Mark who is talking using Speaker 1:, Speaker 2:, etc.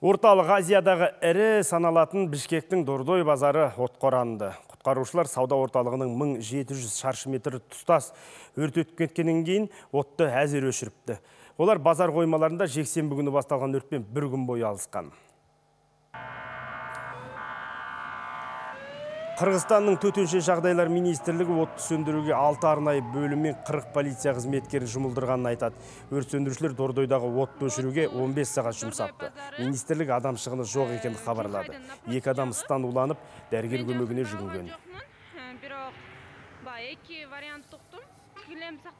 Speaker 1: Орталық Азиядағы ірі саналатын Бішкектің Дордой базары отқоранды. Құтқарушылар сауда орталығының 1700 шаршы метр тұстас өрт кейін отты әзер өшіріпті. Олар базар қоймаларында жексен бүгіні басталған өртпен бір күн бойы алысқан. Қырғызстанның төтенше жағдайлар министрлігі отты сөндіруге алты арнайы бөлім 40 полиция қызметкерін жұмылдырғанын айтады. Өрт сөндірушілер Дордойдағы отты өшіруге 15 сағат жұмсапты. Министрлік адам шығыны жоқ екенін хабарлады. Екі адам ыстан уланып, дәрігер көмегіне жүгінген.